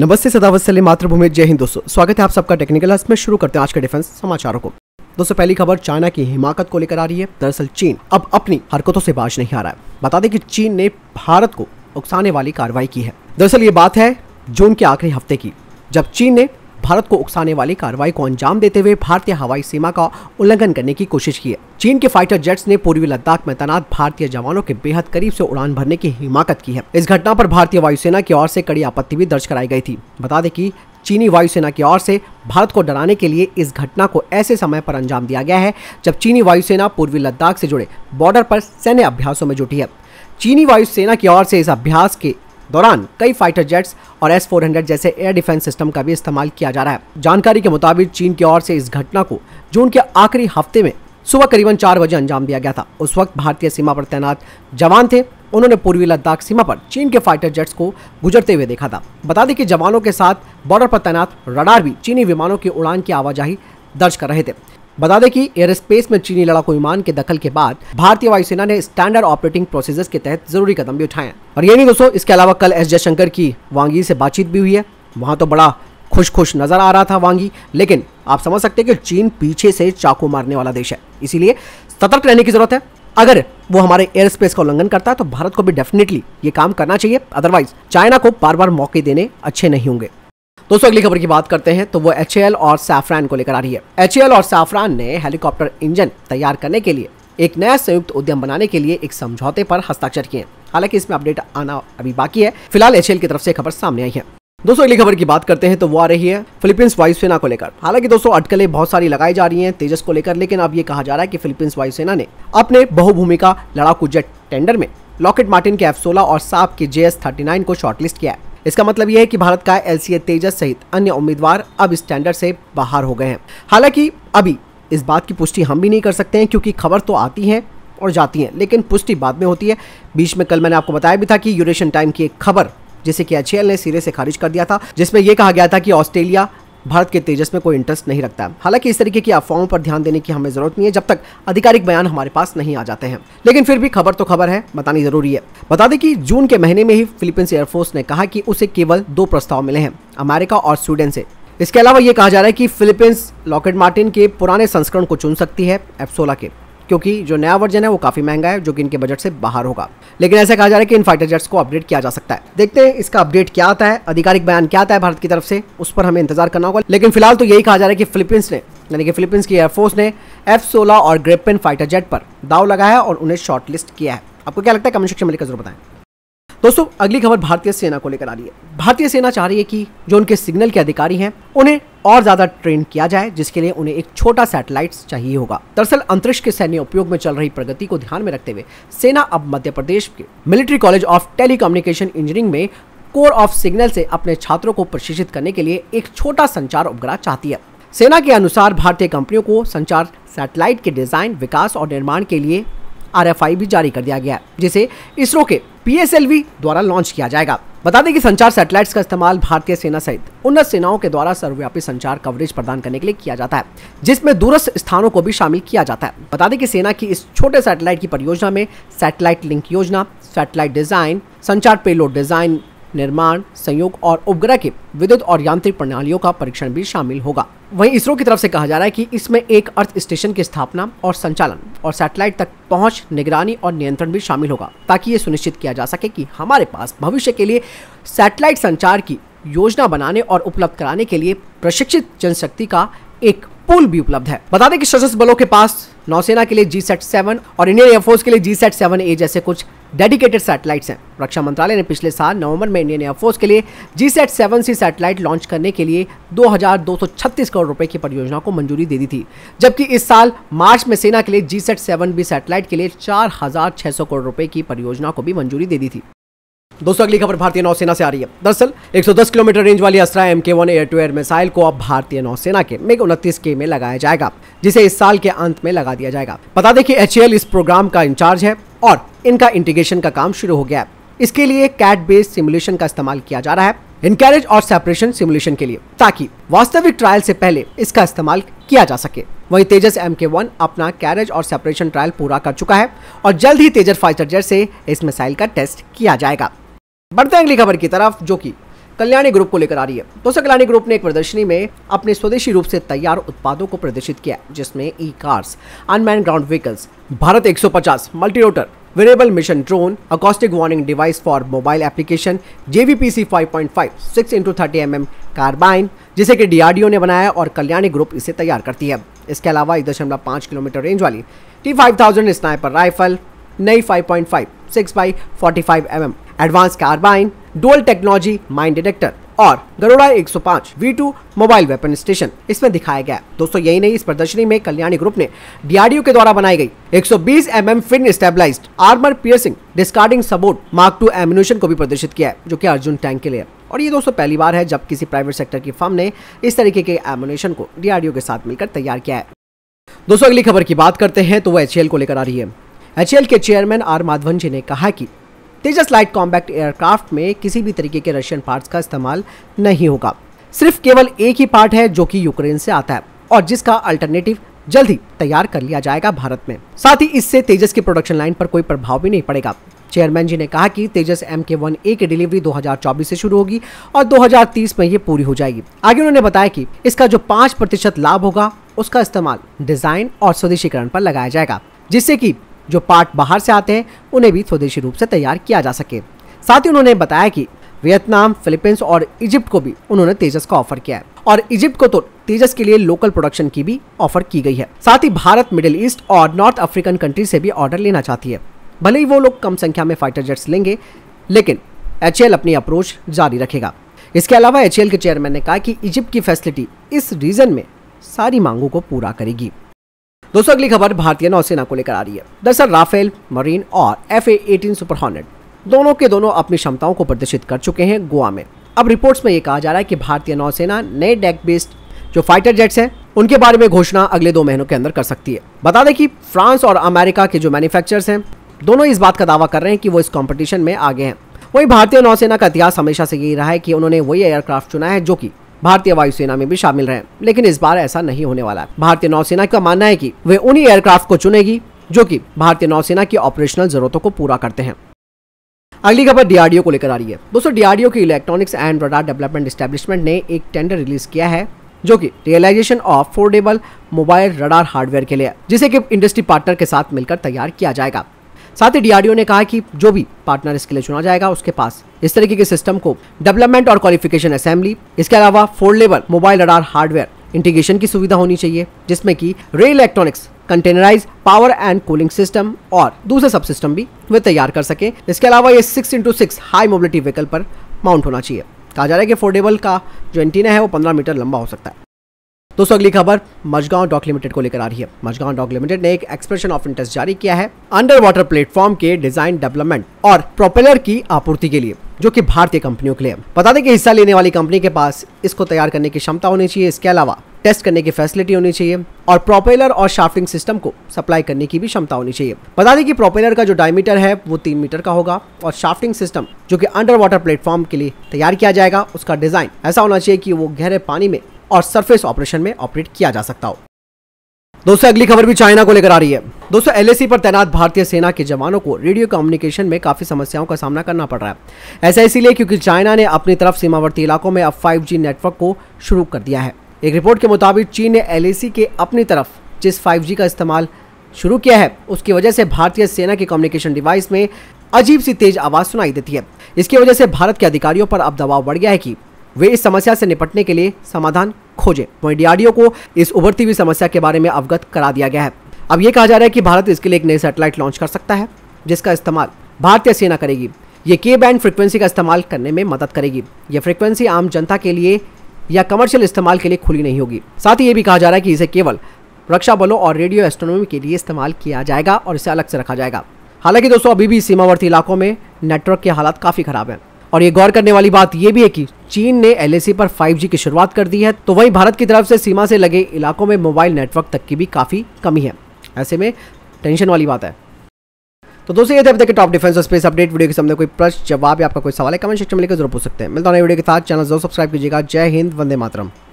नमस्ते सदा मातृभूमि जय हिंद दोस्तों स्वागत है आप सबका टेक्निकल में शुरू करते हैं आज के डिफेंस समाचारों को दोस्तों पहली खबर चाइना की हिमाकत को लेकर आ रही है दरअसल चीन अब अपनी हरकतों से बाज नहीं आ रहा है बता दें कि चीन ने भारत को उकसाने वाली कार्रवाई की है दरअसल ये बात है जून के आखिरी हफ्ते की जब चीन ने भारत को उकसाने वाली कार्रवाई को अंजाम देते हुए भारतीय हवाई सीमा का उल्लंघन करने की कोशिश की है चीन के फाइटर जेट्स ने पूर्वी लद्दाख में तैनात भारतीय जवानों के बेहद करीब से उड़ान भरने की हिमाकत की है इस घटना पर भारतीय वायुसेना की ओर से कड़ी आपत्ति भी दर्ज कराई गई थी बता दें कि चीनी वायुसेना की ओर से भारत को डराने के लिए इस घटना को ऐसे समय पर अंजाम दिया गया है जब चीनी वायुसेना पूर्वी लद्दाख से जुड़े बॉर्डर पर सैन्य अभ्यासों में जुटी है चीनी वायुसेना की ओर से इस अभ्यास के दौरान कई फाइटर जेट्स और एस फोर जैसे एयर डिफेंस सिस्टम का भी इस्तेमाल किया जा रहा है जानकारी के मुताबिक चीन की ओर से इस घटना को जून के आखिरी हफ्ते में सुबह करीबन चार बजे अंजाम दिया गया था उस वक्त भारतीय सीमा पर तैनात जवान थे उन्होंने पूर्वी लद्दाख सीमा पर चीन के फाइटर जेट्स को गुजरते हुए देखा था बता दें कि जवानों के साथ बॉर्डर पर तैनात रडार भी चीनी विमानों की उड़ान की आवाजाही दर्ज कर रहे थे बता दें कि स्पेस में चीनी लड़ाकू विमान के दखल के बाद भारतीय वायुसेना ने स्टैंडर्ड ऑपरेटिंग प्रोसीजर्स के तहत जरूरी कदम भी उठाए और ये नहीं दोस्तों इसके अलावा कल एस जयशंकर की वांगी से बातचीत भी हुई है वहाँ तो बड़ा खुश खुश नजर आ रहा था वांगी लेकिन आप समझ सकते हैं कि चीन पीछे से चाकू मारने वाला देश है इसीलिए सतर्क रहने की जरूरत है अगर वो हमारे एयर स्पेस का उल्लंघन करता है तो भारत को भी डेफिनेटली ये काम करना चाहिए अदरवाइज चाइना को बार बार मौके देने अच्छे नहीं होंगे दोस्तों अगली खबर की बात करते हैं तो वो एच और सैफरान को लेकर आ रही है एच और सैफरान ने हेलीकॉप्टर इंजन तैयार करने के लिए एक नया संयुक्त उद्यम बनाने के लिए एक समझौते पर हस्ताक्षर किए हालांकि इसमें अपडेट आना अभी बाकी है फिलहाल एच की तरफ से खबर सामने आई है दोस्तों अगली खबर की बात करते हैं तो वो आ रही है फिलीपींस वायुसेना को लेकर हालांकि दोस्तों अटकलें बहुत सारी लगाई जा रही हैं तेजस को लेकर लेकिन अब ये कहा जा रहा है कि फिलीपींस वायुसेना ने अपने बहुभूमिका लड़ाकू जेट टेंडर में लॉकेट मार्टिन के एफ सोलह और साफ के जे एस थर्टी नाइन को शॉर्टलिस्ट किया है इसका मतलब यह है कि भारत का एल तेजस सहित अन्य उम्मीदवार अब स्टैंडर्ड से बाहर हो गए हैं हालांकि अभी इस बात की पुष्टि हम भी नहीं कर सकते हैं क्योंकि खबर तो आती है और जाती है लेकिन पुष्टि बाद में होती है बीच में कल मैंने आपको बताया भी था कि यूरेशन टाइम की एक खबर जिसे कि एच ने सिरे से खारिज कर दिया था जिसमें यह कहा गया था कि ऑस्ट्रेलिया भारत के तेजस में कोई इंटरेस्ट नहीं रखता हालांकि इस तरीके की अफवाहों पर ध्यान देने की हमें जरूरत नहीं है जब तक आधिकारिक बयान हमारे पास नहीं आ जाते हैं लेकिन फिर भी खबर तो खबर है बतानी जरूरी है बता दें कि जून के महीने में ही फिलीपींस एयरफोर्स ने कहा कि उसे केवल दो प्रस्ताव मिले हैं अमेरिका और स्वीडन से इसके अलावा ये कहा जा रहा है कि फिलीपींस लॉकेट मार्टिन के पुराने संस्करण को चुन सकती है एप्सोला के क्योंकि जो नया वर्जन है वो काफ़ी महंगा है जो कि इनके बजट से बाहर होगा लेकिन ऐसा कहा जा रहा है कि इन फाइटर जेट्स को अपडेट किया जा सकता है देखते हैं इसका अपडेट क्या आता है आधिकारिक बयान क्या आता है भारत की तरफ से उस पर हमें इंतजार करना होगा लेकिन फिलहाल तो यही कहा जा रहा है कि फिलीपींस ने यानी कि फिलीपींस की एयरफोर्स ने एफ सोलह और ग्रेपेन फाइटर जेट पर दाव लगाया है और उन्हें शॉर्टलिस्ट किया है आपको क्या लगता है कमेंट सेक्शन में लिखकर जरूर बताएं दोस्तों अगली खबर भारतीय सेना को लेकर आ रही है भारतीय सेना चाह रही है कि जो उनके सिग्नल के अधिकारी हैं उन्हें और ज्यादा ट्रेन किया जाए जिसके लिए उन्हें एक छोटा सैटेलाइट चाहिए होगा दरअसल अंतरिक्ष के सैन्य उपयोग में चल रही प्रगति को ध्यान में रखते हुए सेना अब मध्य प्रदेश के military college of telecommunication engineering में कोर ऑफ सिग्नल से अपने छात्रों को प्रशिक्षित करने के लिए एक छोटा संचार उपग्रह चाहती है सेना के अनुसार भारतीय कंपनियों को संचार सैटेलाइट के डिजाइन विकास और निर्माण के लिए आई भी जारी कर दिया गया है जिसे इसरो के पीएसएलवी द्वारा लॉन्च किया जाएगा बता दें कि संचार सैटेलाइट्स का इस्तेमाल भारतीय सेना सहित उन्नत सेनाओं के द्वारा सर्वव्यापी संचार कवरेज प्रदान करने के लिए किया जाता है जिसमें दूरस्थ स्थानों को भी शामिल किया जाता है बता दें कि सेना की इस छोटे सैटेलाइट की परियोजना में सैटेलाइट लिंक योजना सैटेलाइट डिजाइन संचार पेलोड डिजाइन निर्माण संयोग और उपग्रह के विद्युत और यांत्रिक प्रणालियों का परीक्षण भी शामिल होगा वहीं इसरो की तरफ से कहा जा रहा है कि इसमें एक अर्थ स्टेशन की स्थापना और संचालन और सैटेलाइट तक पहुंच निगरानी और नियंत्रण भी शामिल होगा ताकि ये सुनिश्चित किया जा सके कि हमारे पास भविष्य के लिए सैटेलाइट संचार की योजना बनाने और उपलब्ध कराने के लिए प्रशिक्षित जनशक्ति का एक पुल भी उपलब्ध है बता दें कि सशस्त्र बलों के पास नौसेना के लिए जी सेट सेवन और इंडियन एयरफोर्स के लिए जी सेट सेवन ए जैसे कुछ डेडिकेटेड सैटेलाइट्स हैं रक्षा मंत्रालय ने पिछले साल नवंबर में इंडियन एयरफोर्स के लिए GSAT seven C satellite launch करने के लिए 2,236 करोड़ रुपए की परियोजना को मंजूरी दे दी थी जबकि इस साल मार्च में सेना के लिए GSAT seven B satellite के लिए 4,600 करोड़ रुपए की परियोजना को भी मंजूरी दे दी थी दोस्तों अगली खबर भारतीय नौसेना से आ रही है दरअसल 110 किलोमीटर रेंज वाली Astra M K one air to air missile को अब भारतीय नौसेना के मेग उनतीस के में लगाया जाएगा जिसे इस साल के अंत में लगा दिया जाएगा बता दें कि एच इस प्रोग्राम का इंचार्ज है और इनका इंटीग्रेशन का काम शुरू हो गया है इसके लिए कैट बेस्ड सिमुलेशन का इस्तेमाल किया जा रहा है इनकैरेज और सेपरेशन सिमुलेशन के लिए ताकि वास्तविक ट्रायल से पहले इसका इस्तेमाल किया जा सके वहीं तेजस एम के वन अपना कैरेज और सेपरेशन ट्रायल पूरा कर चुका है और जल्द ही तेजस फाइटर जेट से इस मिसाइल का टेस्ट किया जाएगा बढ़ते हैं अगली खबर की तरफ जो कि कल्याणी ग्रुप को लेकर आ रही है दोस्तों कल्याणी ग्रुप ने एक प्रदर्शनी में अपने स्वदेशी रूप से तैयार उत्पादों को प्रदर्शित किया जिसमें e cars unmanned ground vehicles Bharat 150 multirotor Variable Mission Drone, Acoustic Warning Device for Mobile Application, JVPC 5.5 6 into thirty M carbine जिसे कि डीआरडीओ ने बनाया और कल्याणी ग्रुप इसे तैयार करती है इसके अलावा एक दशमलव पाँच किलोमीटर रेंज वाली T five thousand sniper rifle नई 5.5 six by forty five M advance carbine dual technology mine detector और गरोड़ा 105 सौ V two mobile weapon station इसमें दिखाया गया दोस्तों यही नहीं इस प्रदर्शनी में कल्याणी ग्रुप ने डीआरडीओ के द्वारा बनाई गई 120 सौ mm fin stabilise armour piercing discarding sabot mark two ammunition को भी प्रदर्शित किया है जो कि अर्जुन टैंक के लिए और ये दोस्तों पहली बार है जब किसी प्राइवेट सेक्टर की फर्म ने इस तरीके के एम्यूनेशन को डीआरडीओ के साथ मिलकर तैयार किया है दोस्तों अगली खबर की बात करते हैं तो वह एच को लेकर आ रही है एच के चेयरमैन आर माधवन जी ने कहा कि तेजस लाइट कॉम्बैक्ट एयरक्राफ्ट में किसी भी तरीके के रशियन पार्ट्स का इस्तेमाल नहीं होगा सिर्फ केवल एक ही पार्ट है जो कि यूक्रेन से आता है और जिसका अल्टरनेटिव जल्द ही तैयार कर लिया जाएगा भारत में साथ ही इससे तेजस की प्रोडक्शन लाइन पर कोई प्रभाव भी नहीं पड़ेगा चेयरमैन जी ने कहा कि तेजस एम के वन ए की डिलीवरी 2024 से शुरू होगी और 2030 में ये पूरी हो जाएगी आगे उन्होंने बताया कि इसका जो पाँच प्रतिशत लाभ होगा उसका इस्तेमाल डिजाइन और स्वदेशीकरण पर लगाया जाएगा जिससे कि जो पार्ट बाहर से आते हैं उन्हें भी स्वदेशी रूप से तैयार किया जा सके साथ ही उन्होंने बताया कि वियतनाम फिलीपींस और इजिप्ट को भी उन्होंने तेजस का ऑफर किया है और इजिप्ट को तो तेजस के लिए लोकल प्रोडक्शन की भी ऑफर की गई है साथ ही भारत मिडिल ईस्ट और नॉर्थ अफ्रीकन कंट्री से भी ऑर्डर लेना चाहती है भले ही वो लोग कम संख्या में फाइटर जेट्स लेंगे लेकिन एच अपनी अप्रोच जारी रखेगा इसके अलावा एच के चेयरमैन ने कहा कि इजिप्ट की फैसिलिटी इस रीजन में सारी मांगों को पूरा करेगी दोस्तों अगली खबर भारतीय नौसेना को लेकर आ रही है दरअसल राफेल मरीन और F A eighteen Super Hornet दोनों के दोनों अपनी क्षमताओं को प्रदर्शित कर चुके हैं गोवा में अब रिपोर्ट्स में ये कहा जा रहा है कि भारतीय नौसेना नए डेक बेस्ड जो फाइटर जेट्स हैं उनके बारे में घोषणा अगले दो महीनों के अंदर कर सकती है बता दें कि फ्रांस और अमेरिका के जो मैन्युफैक्चरर्स हैं दोनों इस बात का दावा कर रहे हैं कि वो इस कॉम्पिटिशन में आगे हैं वहीं भारतीय नौसेना का इतिहास हमेशा से यही रहा है कि उन्होंने वही एयरक्राफ्ट चुना है जो कि भारतीय वायुसेना में भी शामिल रहे लेकिन इस बार ऐसा नहीं होने वाला है भारतीय नौसेना का मानना है की वे उन्हीं एयरक्राफ्ट को चुनेगी जो की भारतीय नौसेना की ऑपरेशनल जरूरतों को पूरा करते हैं अगली खबर डीआरडीओ को लेकर आ रही है दोस्तों डीआरडीओ की electronics and radar development establishment ने एक टेंडर रिलीज किया है जो कि realisation of affordable mobile radar hardware के लिए जिसे कि इंडस्ट्री पार्टनर के साथ मिलकर तैयार किया जाएगा साथ ही डीआरडीओ ने कहा कि जो भी पार्टनर इसके लिए चुना जाएगा उसके पास इस तरीके के सिस्टम को डेवलपमेंट और क्वालिफिकेशन असेंबली इसके अलावा level mobile radar hardware integration की सुविधा होनी चाहिए जिसमें कि रे electronics containerised power and cooling system और दूसरे सब सिस्टम भी वे तैयार कर सके इसके अलावा ये six into six high mobility vehicle पर माउंट होना चाहिए कहा जा रहा है कि फोर्डेबल का जो एंटीना है वो पंद्रह मीटर लंबा हो सकता है दोस्तों अगली खबर मजगांव डॉक लिमिटेड को लेकर आ रही है मजगांव डॉक लिमिटेड ने एक एक्सप्रेशन ऑफ इंटरेस्ट जारी किया है अंडर वाटर प्लेटफॉर्म के डिजाइन डेवलपमेंट और प्रोपेलर की आपूर्ति के लिए जो कि भारतीय कंपनियों के लिए बता दें कि हिस्सा लेने वाली कंपनी के पास इसको तैयार करने की क्षमता होनी चाहिए इसके अलावा टेस्ट करने की फैसिलिटी होनी चाहिए और प्रोपेलर और शाफ्टिंग सिस्टम को सप्लाई करने की भी क्षमता होनी चाहिए बता दें कि प्रोपेलर का जो डायमीटर है वो तीन मीटर का होगा और शाफ्टिंग सिस्टम जो कि अंडर वाटर प्लेटफॉर्म के लिए तैयार किया जाएगा उसका डिजाइन ऐसा होना चाहिए कि वो गहरे पानी में और सरफेस ऑपरेशन में ऑपरेट किया जा सकता हो दोस्तों अगली खबर भी चाइना को लेकर आ रही है दोस्तों एलएसी पर तैनात भारतीय सेना के जवानों को रेडियो कम्युनिकेशन में काफी समस्याओं का सामना करना पड़ रहा है ऐसा इसीलिए क्योंकि चाइना ने अपनी तरफ सीमावर्ती इलाकों में अब फाइव नेटवर्क को शुरू कर दिया है एक रिपोर्ट के मुताबिक चीन ने एल के अपनी तरफ जिस फाइव का इस्तेमाल शुरू किया है उसकी वजह से भारतीय सेना के कम्युनिकेशन डिवाइस में अजीब सी तेज आवाज सुनाई देती है इसकी वजह से भारत के अधिकारियों पर अब दबाव बढ़ गया है कि वे इस समस्या से निपटने के लिए समाधान खोजे वहीं डीआरडीओ को इस उभरती हुई समस्या के बारे में अवगत करा दिया गया है अब ये कहा जा रहा है कि भारत इसके लिए एक नई सैटेलाइट लॉन्च कर सकता है जिसका इस्तेमाल भारतीय सेना करेगी ये के बैंड फ्रिक्वेंसी का इस्तेमाल करने में मदद करेगी ये फ्रिक्वेंसी आम जनता के लिए या कमर्शियल इस्तेमाल के लिए खुली नहीं होगी साथ ही ये भी कहा जा रहा है कि इसे केवल रक्षा बलों और रेडियो एस्ट्रोनॉमी के लिए इस्तेमाल किया जाएगा और इसे अलग से रखा जाएगा हालांकि दोस्तों अभी भी सीमावर्ती इलाकों में नेटवर्क के हालात काफ़ी खराब हैं और ये गौर करने वाली बात यह भी है कि चीन ने एल पर 5G की शुरुआत कर दी है तो वहीं भारत की तरफ से सीमा से लगे इलाकों में मोबाइल नेटवर्क तक की भी काफ़ी कमी है ऐसे में टेंशन वाली बात है तो दोस्तों ये थे अब तक टॉप डिफेंस और स्पेस अपडेट वीडियो के सामने कोई प्रश्न जवाब या आपका कोई सवाल है कमेंट सेक्शन में लेकर जरूर पूछ सकते हैं मिलता है वीडियो के साथ चैनल जरूर सब्सक्राइब कीजिएगा जय हिंद वंदे मातरम